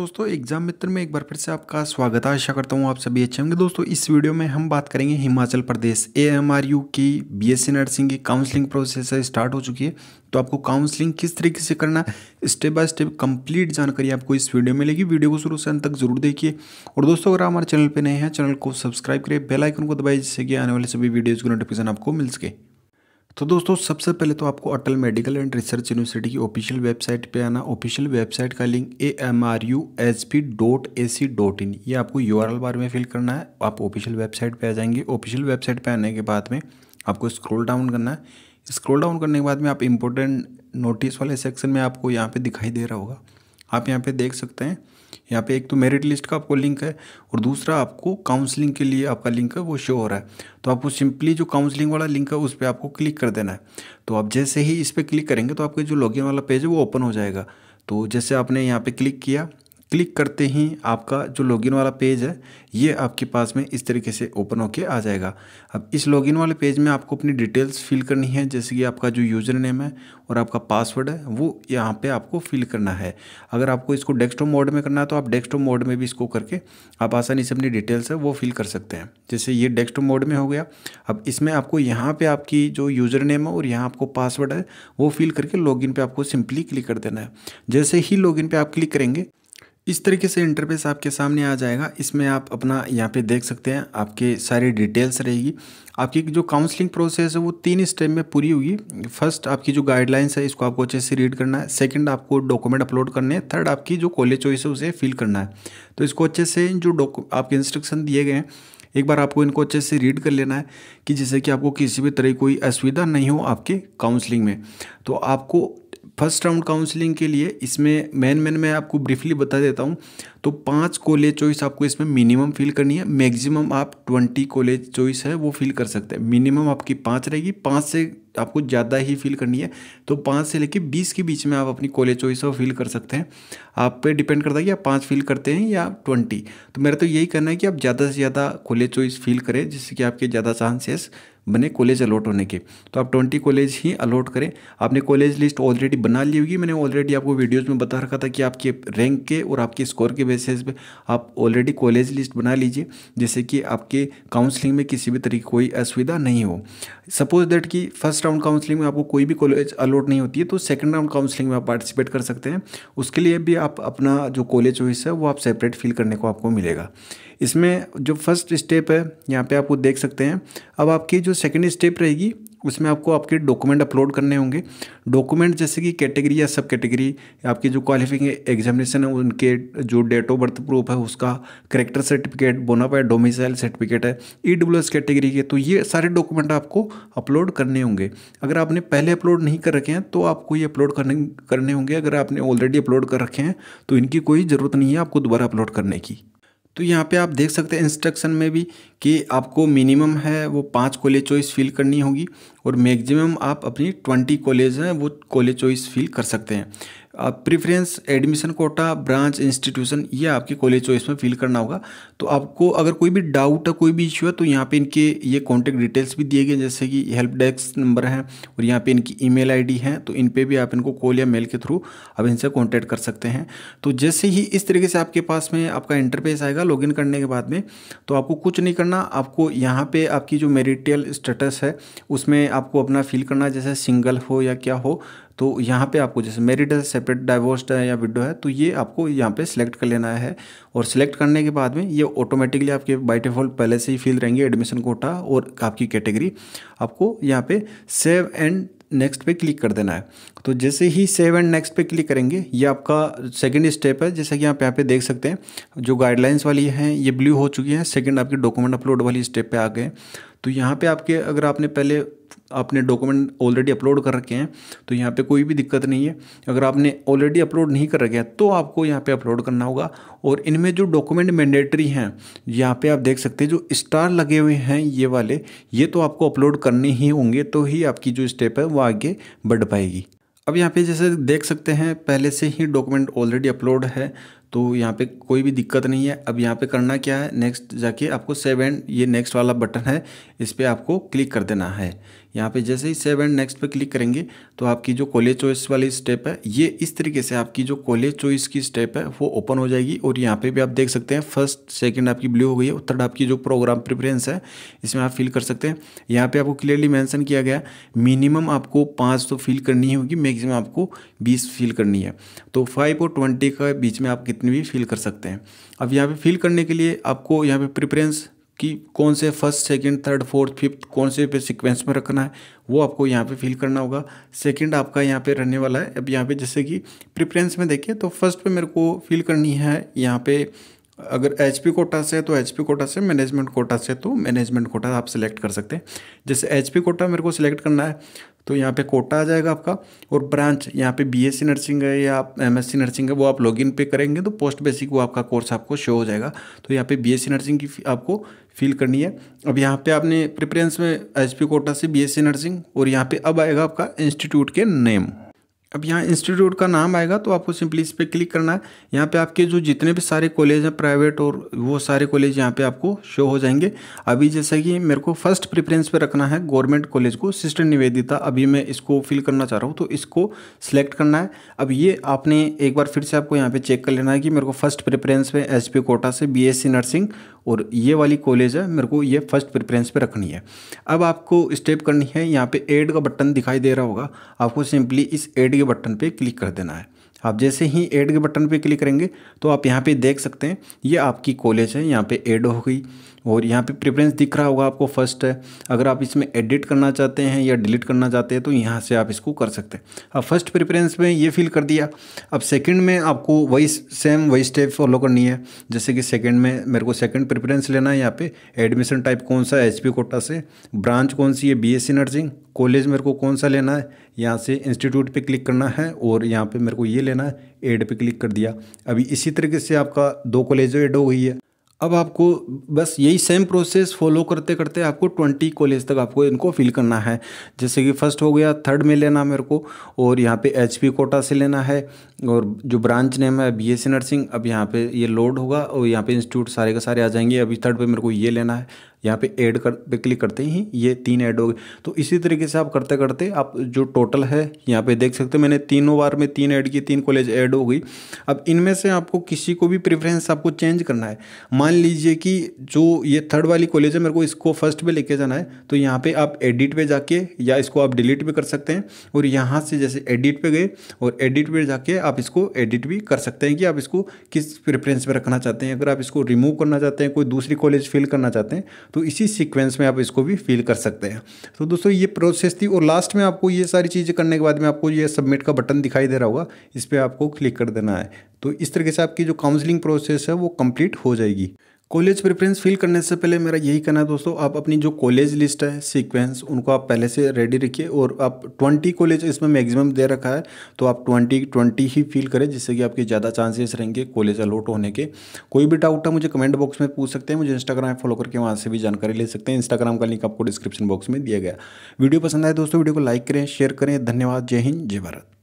दोस्तों एग्जाम मित्र में एक बार फिर से आपका स्वागत है आशा करता हूँ आप सभी अच्छे होंगे दोस्तों इस वीडियो में हम बात करेंगे Himachal Pradesh A M R U की बी एस सी नर्सिंग की काउंसलिंग प्रोसेस स्टार्ट हो चुकी है तो आपको काउंसलिंग किस तरीके से करना स्टेप बाय स्टेप कंप्लीट जानकारी आपको इस वीडियो में मिलेगी वीडियो को शुरू से अंत तक जरूर देखिए और दोस्तों अगर हमारे चैनल पर नए हैं चैनल को सब्सक्राइब करें बेलाइकन को दबाइए जिससे कि आने वाले सभी वीडियोज़ की नोटिफिकेशन आपको मिल सके तो दोस्तों सबसे पहले तो आपको Atal medical and research university की ऑफिशियल वेबसाइट पे आना ऑफिशियल वेबसाइट का link A M R U H P dot A C dot in ये आपको यू आर एल बार में फिल करना है आप ऑफिशियल वेबसाइट पे आ जाएंगे ऑफिशियल वेबसाइट पे आने के बाद में आपको स्क्रॉल डाउन करना है स्क्रॉल डाउन करने के बाद में आप इंपॉर्टेंट नोटिस वाले सेक्शन में आपको यहाँ पर दिखाई दे रहा होगा आप यहाँ पर देख सकते हैं यहाँ पे एक तो मेरिट लिस्ट का आपको लिंक है और दूसरा आपको काउंसलिंग के लिए आपका लिंक है वो शो हो रहा है तो आपको सिंपली जो काउंसलिंग वाला लिंक है उस पर आपको क्लिक कर देना है तो आप जैसे ही इस पर क्लिक करेंगे तो आपके जो लॉगिन वाला पेज है वो ओपन हो जाएगा तो जैसे आपने यहाँ पे क्लिक किया क्लिक करते ही आपका जो लॉगिन वाला पेज है ये आपके पास में इस तरीके से ओपन होके आ जाएगा अब इस लॉगिन वाले पेज में आपको अपनी डिटेल्स फिल करनी है जैसे कि आपका जो यूज़र नेम है और आपका पासवर्ड है वो यहाँ पे आपको फिल करना है अगर आपको इसको डेस्कटॉप मोड में करना है तो आप डेस्कटॉप मोड में भी इसको करके आप आसानी से अपनी डिटेल्स है वो फिल कर सकते हैं जैसे ये डेस्कटॉप मोड में हो गया अब इसमें आपको यहाँ पर आपकी जो यूज़र नेम है और यहाँ आपको पासवर्ड है वो फिल करके लॉगिन पर आपको सिंपली क्लिक कर देना है जैसे ही लॉगिन पर आप क्लिक करेंगे इस तरीके से इंटरफेस आपके सामने आ जाएगा इसमें आप अपना यहाँ पे देख सकते हैं आपके सारी डिटेल्स रहेगी आपकी जो काउंसलिंग प्रोसेस है वो तीन स्टेप में पूरी होगी फर्स्ट आपकी जो गाइडलाइंस है इसको आपको अच्छे से रीड करना है सेकंड आपको डॉक्यूमेंट अपलोड करने हैं थर्ड आपकी जो कॉलेज चॉइस है उसे फिल करना है तो इसको अच्छे से जो आपके इंस्ट्रक्शन दिए गए हैं एक बार आपको इनको अच्छे से रीड कर लेना है कि जिससे कि आपको किसी भी तरह की कोई असुविधा नहीं हो आपके काउंसलिंग में तो आपको फर्स्ट राउंड काउंसलिंग के लिए इसमें मेन मेन मैं आपको ब्रीफली बता देता हूँ तो पांच कॉलेज चॉइस आपको इसमें मिनिमम फिल करनी है मैक्सिमम आप ट्वेंटी कॉलेज चॉइस है वो फिल कर सकते हैं मिनिमम आपकी पाँच रहेगी पाँच से आपको ज़्यादा ही फिल करनी है तो पाँच से लेके बीस के बीच में आप अपनी कॉलेज चॉइस है फिल कर सकते हैं आप पे डिपेंड करता है कि आप पाँच फिल करते हैं या ट्वेंटी तो मेरा तो यही कहना है कि आप ज़्यादा से ज़्यादा कॉलेज चॉइस फिल करें जिससे कि आपके ज़्यादा चांसेस बने कॉलेज अलॉट होने के तो आप ट्वेंटी कॉलेज ही अलॉट करें आपने कॉलेज लिस्ट ऑलरेडी बना ली होगी मैंने ऑलरेडी आपको वीडियोज़ में बता रखा था कि आपके रैंक के और आपके स्कोर के बेसिस पे आप ऑलरेडी कॉलेज लिस्ट बना लीजिए जिससे कि आपके काउंसलिंग में किसी भी तरीके कोई असुविधा नहीं हो सपोज दैट कि फर्स्ट राउंड काउंसलिंग में आपको कोई भी कॉलेज अलॉट नहीं होती है तो सेकेंड राउंड काउंसलिंग में आप पार्टिसिपेट कर सकते हैं उसके लिए भी आप अपना जो कॉलेज चॉइस है वो आप सेपरेट फील करने को आपको मिलेगा इसमें जो फर्स्ट स्टेप है यहाँ पे आप वो देख सकते हैं अब आपकी जो सेकंड स्टेप रहेगी उसमें आपको आपके डॉक्यूमेंट अपलोड करने होंगे डॉक्यूमेंट जैसे कि कैटेगरी या सब कैटेगरी आपकी जो क्वालिफिकेशन एग्जामिनेशन है उनके जो डेट ऑफ बर्थ प्रूफ है उसका character certificate bonafide domicile certificate है ई डब्ल्यू एस कैटेगरी के तो ये सारे डॉक्यूमेंट आपको अपलोड करने होंगे अगर आपने पहले अपलोड नहीं कर रखे हैं तो आपको ये अपलोड करने करने होंगे अगर आपने ऑलरेडी अपलोड कर रखे हैं तो इनकी कोई ज़रूरत नहीं है आपको दोबारा अपलोड करने की तो यहाँ पे आप देख सकते हैं इंस्ट्रक्शन में भी कि आपको मिनिमम है वो पाँच कॉलेज चॉइस फिल करनी होगी और मैक्सिमम आप अपनी ट्वेंटी कॉलेज हैं वो कॉलेज चॉइस फिल कर सकते हैं आप preference admission quota branch institution ये आपके कॉलेज चॉइस में फिल करना होगा तो आपको अगर कोई भी डाउट है कोई भी इश्यू है तो यहाँ पे इनके ये कॉन्टैक्ट डिटेल्स भी दिए गए जैसे कि हेल्प डेस्क नंबर हैं और यहाँ पे इनकी ईमेल आईडी है तो इन पर भी आप इनको कॉल या मेल के थ्रू आप इनसे कॉन्टैक्ट कर सकते हैं तो जैसे ही इस तरीके से आपके पास में आपका इंटरफेस आएगा लॉग करने के बाद में तो आपको कुछ नहीं करना आपको यहाँ पर आपकी जो मेरिटियल स्टेटस है उसमें आपको अपना फील करना है जैसे सिंगल हो या क्या हो तो यहाँ पे आपको जैसे मेरिड है सेपरेट डाइवोर्सड है या विडो है तो ये आपको यहाँ पे सिलेक्ट कर लेना है और सिलेक्ट करने के बाद में ये ऑटोमेटिकली आपके बाई डिफ़ॉल्ट पहले से ही फील रहेंगे एडमिशन कोटा और आपकी कैटेगरी आपको यहाँ पे सेव एंड नेक्स्ट पे क्लिक कर देना है तो जैसे ही सेव एंड नेक्स्ट पे क्लिक करेंगे ये आपका सेकंड स्टेप है जैसा कि आप यहाँ पे देख सकते हैं जो गाइडलाइंस वाली हैं ये ब्लू हो चुकी हैं सेकंड आपकी डॉक्यूमेंट अपलोड वाली स्टेप पे आ गए तो यहाँ पे आपके अगर आपने पहले आपने डॉक्यूमेंट ऑलरेडी अपलोड कर रखे हैं तो यहाँ पे कोई भी दिक्कत नहीं है अगर आपने ऑलरेडी अपलोड नहीं कर रखे हैं तो आपको यहाँ पे अपलोड करना होगा और इनमें जो डॉक्यूमेंट मैंडेटरी हैं यहाँ पे आप देख सकते हैं जो स्टार लगे हुए हैं ये वाले ये तो आपको अपलोड करने ही होंगे तो ही आपकी जो स्टेप है वो आगे बढ़ पाएगी अब यहाँ पे जैसे देख सकते हैं पहले से ही डॉक्यूमेंट ऑलरेडी अपलोड है तो यहाँ पे कोई भी दिक्कत नहीं है अब यहाँ पे करना क्या है नेक्स्ट जाके आपको सेवन ये नेक्स्ट वाला बटन है इस पर आपको क्लिक कर देना है यहाँ पे जैसे ही सेव एंड नेक्स्ट पे क्लिक करेंगे तो आपकी जो कॉलेज चॉइस वाली स्टेप है ये इस तरीके से आपकी जो कॉलेज चॉइस की स्टेप है वो ओपन हो जाएगी और यहाँ पे भी आप देख सकते हैं फर्स्ट सेकंड आपकी ब्लू हो गई है और थर्ड आपकी जो प्रोग्राम प्रिफरेंस है इसमें आप फिल कर सकते हैं यहाँ पर आपको क्लियरली मैंसन किया गया मिनिमम आपको पाँच तो फिल करनी होगी मैक्सिमम आपको बीस फिल करनी है तो फाइव और ट्वेंटी के बीच में आप कितनी भी फिल कर सकते हैं अब यहाँ पर फिल करने के लिए आपको यहाँ पर प्रिफरेंस कि कौन से first second third fourth fifth कौन से पे सीक्वेंस में रखना है वो आपको यहाँ पे फील करना होगा सेकंड आपका यहाँ पे रहने वाला है अब यहाँ पे जैसे कि प्रिफ्रेंस में देखिए तो फर्स्ट पे मेरे को फील करनी है यहाँ पे अगर एच पी कोटा से तो एच पी कोटा से मैनेजमेंट कोटा से तो मैनेजमेंट कोटा आप सिलेक्ट कर सकते हैं जैसे एच पी कोटा मेरे को सिलेक्ट करना है तो यहाँ पे कोटा आ जाएगा आपका और ब्रांच यहाँ पे बीएससी नर्सिंग है या एमएससी नर्सिंग है वो आप लॉगिन पे करेंगे तो पोस्ट बेसिक वो आपका कोर्स आपको शो हो जाएगा तो यहाँ पे बीएससी नर्सिंग की आपको फिल करनी है अब यहाँ पे आपने प्रिफ्रेंस में एचपी कोटा से बी नर्सिंग और यहाँ पर अब आएगा आपका इंस्टीट्यूट के नेम अब यहाँ इंस्टीट्यूट का नाम आएगा तो आपको सिंपली इस पर क्लिक करना है यहाँ पे आपके जो जितने भी सारे कॉलेज हैं प्राइवेट और वो सारे कॉलेज यहाँ पे आपको शो हो जाएंगे अभी जैसा कि मेरे को फर्स्ट प्रेफरेंस पे रखना है गवर्नमेंट कॉलेज को सिस्टर निवेदिता अभी मैं इसको फिल करना चाह रहा हूँ तो इसको सिलेक्ट करना है अब ये आपने एक बार फिर से आपको यहाँ पर चेक कर लेना है कि मेरे को फर्स्ट प्रेफरेंस पे एच कोटा से बी नर्सिंग और ये वाली कॉलेज है मेरे को ये फर्स्ट प्रेफरेंस पर रखनी है अब आपको स्टेप करनी है यहाँ पर एड का बटन दिखाई दे रहा होगा आपको सिंपली इस एड के बटन पे क्लिक कर देना है आप जैसे ही एड के बटन पे क्लिक करेंगे तो आप यहाँ पे देख सकते हैं ये आपकी कॉलेज है यहाँ पे एड हो गई और यहाँ पे प्रेफरेंस दिख रहा होगा आपको फर्स्ट है अगर आप इसमें एडिट करना चाहते हैं या डिलीट करना चाहते हैं तो यहाँ से आप इसको कर सकते हैं अब फर्स्ट प्रेफरेंस में ये फिल कर दिया अब सेकेंड में आपको वही सेम वही स्टेप फॉलो करनी है जैसे कि सेकेंड में मेरे को सेकेंड प्रेफरेंस लेना है यहाँ पे एडमिशन टाइप कौन सा एच कोटा से ब्रांच कौन सी है बी नर्सिंग कॉलेज मेरे को कौन सा लेना है यहाँ से इंस्टीट्यूट पे क्लिक करना है और यहाँ पे मेरे को ये लेना है एड पे क्लिक कर दिया अभी इसी तरीके से आपका दो कॉलेज एड हो गई है अब आपको बस यही सेम प्रोसेस फॉलो करते करते आपको ट्वेंटी कॉलेज तक आपको इनको फिल करना है जैसे कि फर्स्ट हो गया थर्ड में लेना मेरे को और यहाँ पे एच पी कोटा से लेना है और जो ब्रांच नेम है बी एस नर्सिंग अब यहाँ पे ये लोड होगा और यहाँ पे इंस्टीट्यूट सारे के सारे आ जाएंगे अभी थर्ड पे मेरे को ये लेना है यहाँ पे ऐड कर पे क्लिक करते ही ये तीन ऐड हो गए तो इसी तरीके से आप करते करते आप जो टोटल है यहाँ पे देख सकते हो मैंने तीनों बार में तीन ऐड की तीन कॉलेज ऐड हो गई अब इनमें से आपको किसी को भी प्रेफरेंस आपको चेंज करना है मान लीजिए कि जो ये थर्ड वाली कॉलेज है मेरे को इसको फर्स्ट पे लेके जाना है तो यहाँ पर आप एडिट पर जाके या इसको आप डिलीट भी कर सकते हैं और यहाँ से जैसे एडिट पर गए और एडिट पर जाके आप इसको एडिट भी कर सकते हैं कि आप इसको किस प्रेफरेंस पर रखना चाहते हैं अगर आप इसको रिमूव करना चाहते हैं कोई दूसरी कॉलेज फिल करना चाहते हैं तो इसी सीक्वेंस में आप इसको भी फिल कर सकते हैं तो दोस्तों ये प्रोसेस थी और लास्ट में आपको ये सारी चीज़ें करने के बाद में आपको ये सबमिट का बटन दिखाई दे रहा होगा इस पर आपको क्लिक कर देना है तो इस तरीके से आपकी जो काउंसलिंग प्रोसेस है वो कम्प्लीट हो जाएगी कॉलेज प्रेफरेंस फिल करने से पहले मेरा यही कहना है दोस्तों आप अपनी जो कॉलेज लिस्ट है सीक्वेंस उनको आप पहले से रेडी रखिए और आप 20 कॉलेज इसमें मैक्सिमम दे रखा है तो आप 20 20 ही फिल करें जिससे कि आपके ज़्यादा चांसेस रहेंगे कॉलेज अलॉट होने के कोई भी डाउट है मुझे कमेंट बॉक्स में पूछ सकते हैं मुझे इंस्टाग्राम फॉलो करके वहाँ से भी जानकारी ले सकते हैं इंस्टाग्राम का लिंक आपको डिस्क्रिप्शन बॉक्स में दिया गया वीडियो पसंद आए दोस्तों वीडियो को लाइक करें शेयर करें धन्यवाद जय हिंद जय भारत